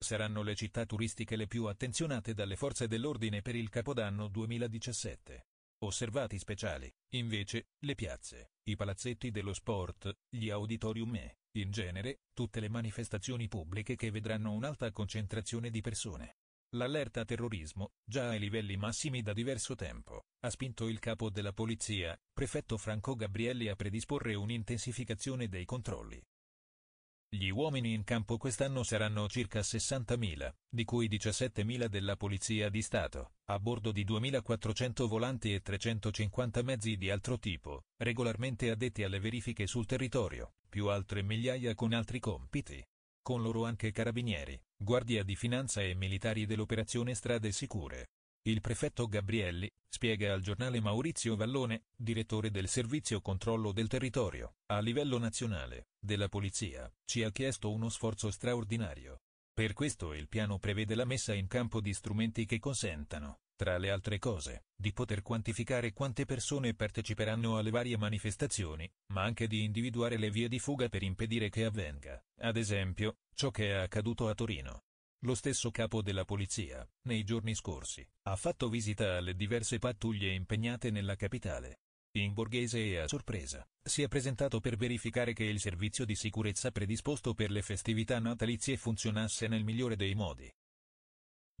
saranno le città turistiche le più attenzionate dalle forze dell'ordine per il Capodanno 2017. Osservati speciali, invece, le piazze, i palazzetti dello sport, gli auditorium e, in genere, tutte le manifestazioni pubbliche che vedranno un'alta concentrazione di persone. L'allerta terrorismo, già ai livelli massimi da diverso tempo, ha spinto il capo della polizia, prefetto Franco Gabrielli a predisporre un'intensificazione dei controlli. Gli uomini in campo quest'anno saranno circa 60.000, di cui 17.000 della Polizia di Stato, a bordo di 2.400 volanti e 350 mezzi di altro tipo, regolarmente addetti alle verifiche sul territorio, più altre migliaia con altri compiti. Con loro anche carabinieri, guardia di finanza e militari dell'operazione Strade Sicure. Il prefetto Gabrielli, spiega al giornale Maurizio Vallone, direttore del servizio controllo del territorio, a livello nazionale, della polizia, ci ha chiesto uno sforzo straordinario. Per questo il piano prevede la messa in campo di strumenti che consentano, tra le altre cose, di poter quantificare quante persone parteciperanno alle varie manifestazioni, ma anche di individuare le vie di fuga per impedire che avvenga, ad esempio, ciò che è accaduto a Torino. Lo stesso capo della polizia, nei giorni scorsi, ha fatto visita alle diverse pattuglie impegnate nella capitale. In borghese e a sorpresa, si è presentato per verificare che il servizio di sicurezza predisposto per le festività natalizie funzionasse nel migliore dei modi.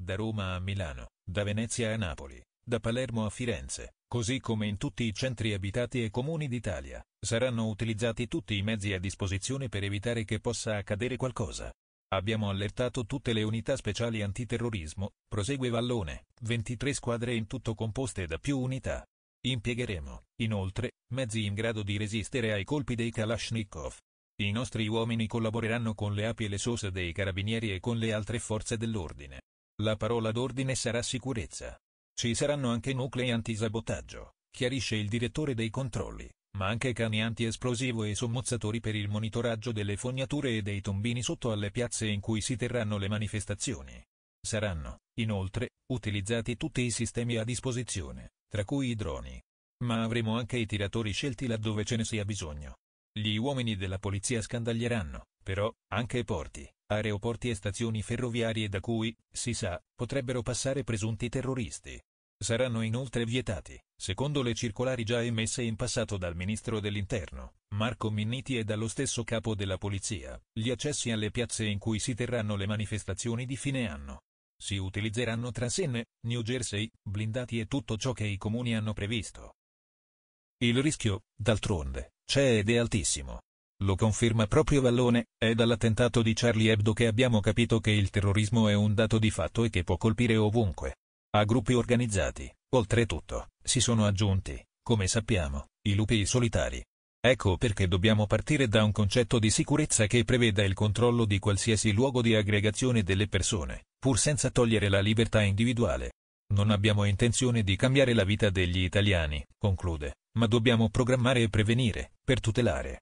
Da Roma a Milano, da Venezia a Napoli, da Palermo a Firenze, così come in tutti i centri abitati e comuni d'Italia, saranno utilizzati tutti i mezzi a disposizione per evitare che possa accadere qualcosa. Abbiamo allertato tutte le unità speciali antiterrorismo, prosegue Vallone, 23 squadre in tutto composte da più unità. Impiegheremo, inoltre, mezzi in grado di resistere ai colpi dei Kalashnikov. I nostri uomini collaboreranno con le api e le sose dei carabinieri e con le altre forze dell'ordine. La parola d'ordine sarà sicurezza. Ci saranno anche nuclei antisabotaggio, chiarisce il direttore dei controlli, ma anche cani antiesplosivo e sommozzatori per il monitoraggio delle fognature e dei tombini sotto alle piazze in cui si terranno le manifestazioni. Saranno, inoltre, utilizzati tutti i sistemi a disposizione, tra cui i droni. Ma avremo anche i tiratori scelti laddove ce ne sia bisogno. Gli uomini della polizia scandaglieranno, però, anche porti, aeroporti e stazioni ferroviarie da cui, si sa, potrebbero passare presunti terroristi saranno inoltre vietati, secondo le circolari già emesse in passato dal ministro dell'Interno, Marco Minniti e dallo stesso capo della polizia, gli accessi alle piazze in cui si terranno le manifestazioni di fine anno. Si utilizzeranno transenne, New Jersey, blindati e tutto ciò che i comuni hanno previsto. Il rischio, d'altronde, c'è ed è altissimo. Lo conferma proprio Vallone, è dall'attentato di Charlie Hebdo che abbiamo capito che il terrorismo è un dato di fatto e che può colpire ovunque a gruppi organizzati. Oltretutto, si sono aggiunti, come sappiamo, i lupi solitari. Ecco perché dobbiamo partire da un concetto di sicurezza che preveda il controllo di qualsiasi luogo di aggregazione delle persone, pur senza togliere la libertà individuale. Non abbiamo intenzione di cambiare la vita degli italiani, conclude, ma dobbiamo programmare e prevenire, per tutelare,